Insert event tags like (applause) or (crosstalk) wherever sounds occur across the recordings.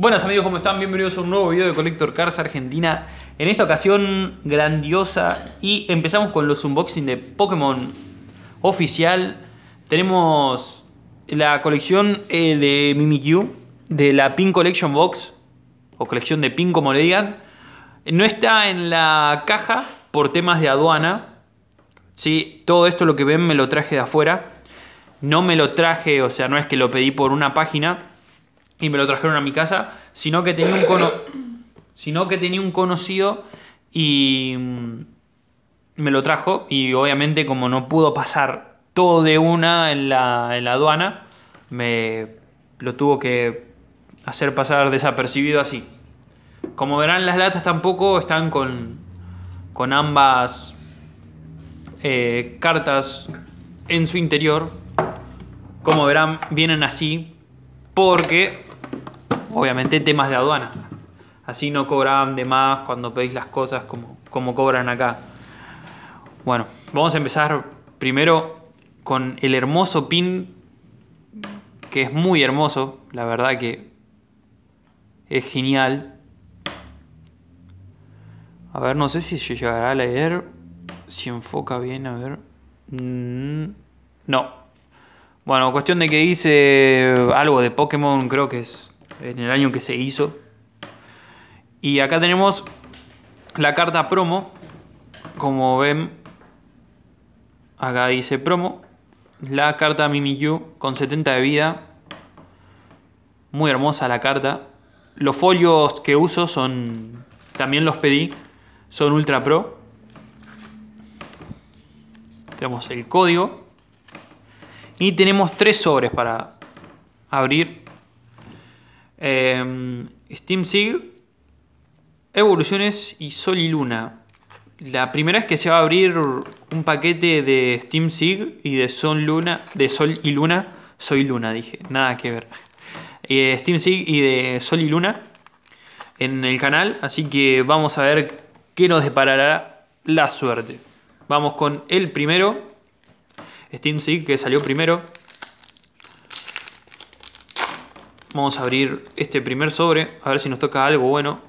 Buenas amigos, ¿cómo están? Bienvenidos a un nuevo video de Collector Cars Argentina. En esta ocasión grandiosa y empezamos con los unboxing de Pokémon oficial. Tenemos la colección eh, de Mimikyu, de la Pin Collection Box, o colección de Pin como le digan. No está en la caja por temas de aduana. Sí, todo esto lo que ven me lo traje de afuera. No me lo traje, o sea, no es que lo pedí por una página y me lo trajeron a mi casa, sino que tenía un, (coughs) sino que tenía un conocido y mm, me lo trajo y obviamente como no pudo pasar todo de una en la, en la aduana, me lo tuvo que hacer pasar desapercibido así. Como verán, las latas tampoco están con, con ambas eh, cartas en su interior. Como verán, vienen así porque obviamente temas de aduana. Así no cobran de más cuando pedís las cosas como, como cobran acá. Bueno, vamos a empezar primero con el hermoso pin, que es muy hermoso, la verdad que es genial. A ver, no sé si se llegará a leer, si enfoca bien, a ver. Mm, no. Bueno, cuestión de que dice algo de Pokémon, creo que es en el año que se hizo. Y acá tenemos la carta promo. Como ven, acá dice promo. La carta Mimikyu con 70 de vida. Muy hermosa la carta. Los folios que uso son. También los pedí. Son Ultra Pro. Tenemos el código. Y tenemos tres sobres para abrir. Em, Steam Sig, Evoluciones y Sol y Luna. La primera es que se va a abrir un paquete de Steam Sig y de Sol, Luna, de Sol y Luna. Soy Luna, dije, nada que ver. Y eh, Steam Sig y de Sol y Luna en el canal, así que vamos a ver qué nos deparará la suerte. Vamos con el primero, Steam Sig que salió primero. Vamos a abrir este primer sobre, a ver si nos toca algo bueno.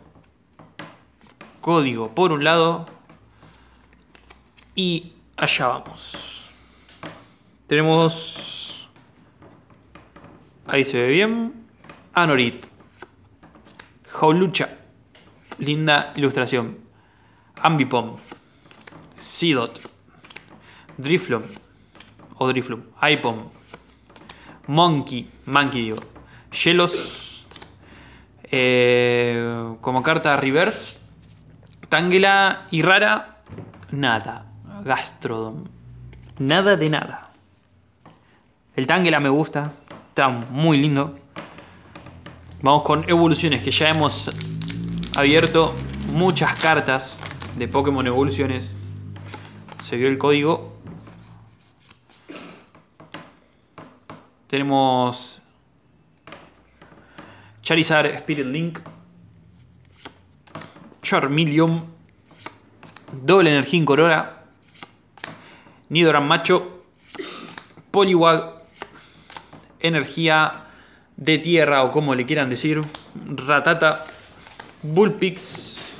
Código por un lado. Y allá vamos. Tenemos... Ahí se ve bien. Anorit. Jaulucha. Linda ilustración. Ambipom. Seedot Driflum. O Driflum. Ipom. Monkey. Monkey digo. Yelos. Eh, como carta reverse. Tangela y rara. Nada. Gastrodon. Nada de nada. El Tangela me gusta. Está muy lindo. Vamos con evoluciones, que ya hemos abierto muchas cartas de Pokémon Evoluciones. Se vio el código. Tenemos Charizard, Spirit Link, Charmeleon, Doble Energía Incorora, Nidoran Macho, Poliwag, Energía de Tierra o como le quieran decir, Ratata, Bullpix,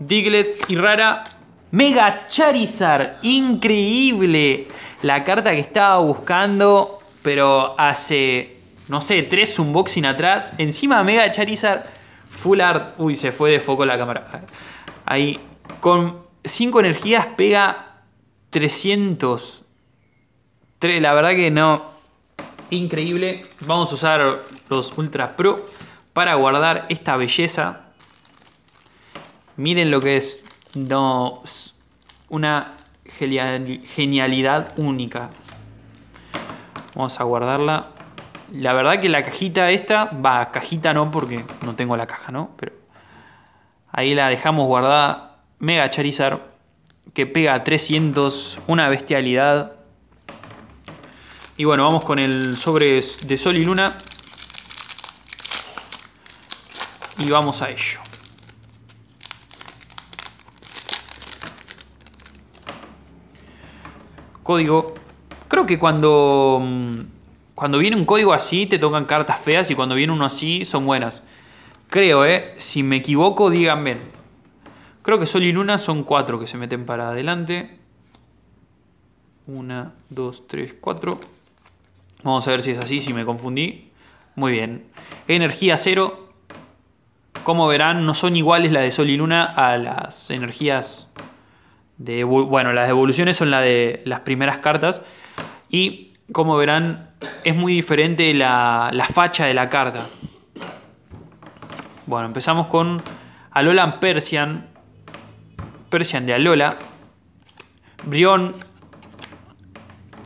Diglett y Rara, Mega Charizard, increíble, la carta que estaba buscando, pero hace no sé, tres unboxing atrás. Encima Mega Charizard Full Art. Uy, se fue de foco la cámara. Ahí. Con 5 energías pega 300. La verdad que no. Increíble. Vamos a usar los Ultra Pro para guardar esta belleza. Miren lo que es. No, una genialidad única. Vamos a guardarla la verdad que la cajita esta, va, cajita no porque no tengo la caja, ¿no? Pero ahí la dejamos guardada. Mega Charizard, que pega 300, una bestialidad. Y bueno, vamos con el sobre de Sol y Luna. Y vamos a ello. Código. Creo que cuando mm, cuando viene un código así, te tocan cartas feas y cuando viene uno así, son buenas. Creo, ¿eh? Si me equivoco, díganme. Creo que Sol y Luna son cuatro que se meten para adelante. Una, dos, tres, cuatro. Vamos a ver si es así, si me confundí. Muy bien. Energía cero. Como verán, no son iguales la de Sol y Luna a las energías de... Bueno, las Evoluciones son las de las primeras cartas. Y como verán, es muy diferente la, facha de la carta. Bueno, empezamos con Alolan Persian. Persian de Alola. Brion.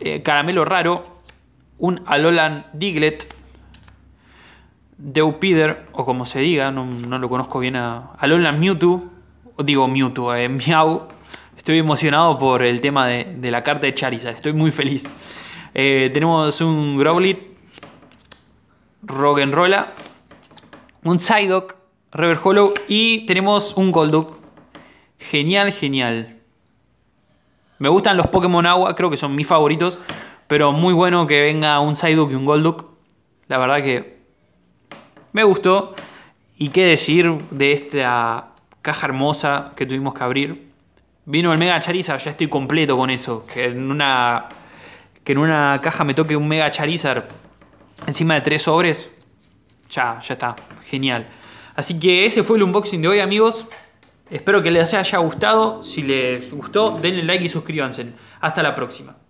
Eh, Caramelo Raro. Un Alolan Diglett. Deupider, o como se diga, no, lo conozco bien a. Alolan Mewtwo. Digo Mewtwo, eh, Miau. Estoy emocionado por el tema de, de la carta de Charizard. Estoy muy feliz. Eh, tenemos un Growlit, Rock'n'Rolla, un Psyduck, Rever Hollow y tenemos un Golduck. Genial, genial. Me gustan los Pokémon agua, creo que son mis favoritos. Pero muy bueno que venga un Psyduck y un Golduck. La verdad que me gustó. Y qué decir de esta caja hermosa que tuvimos que abrir. Vino el Mega Charizard, ya estoy completo con eso. Que en una que en una caja me toque un Mega Charizard encima de tres sobres, ya, ya está, genial. Así que ese fue el unboxing de hoy, amigos. Espero que les haya gustado. Si les gustó, denle like y suscríbanse. Hasta la próxima.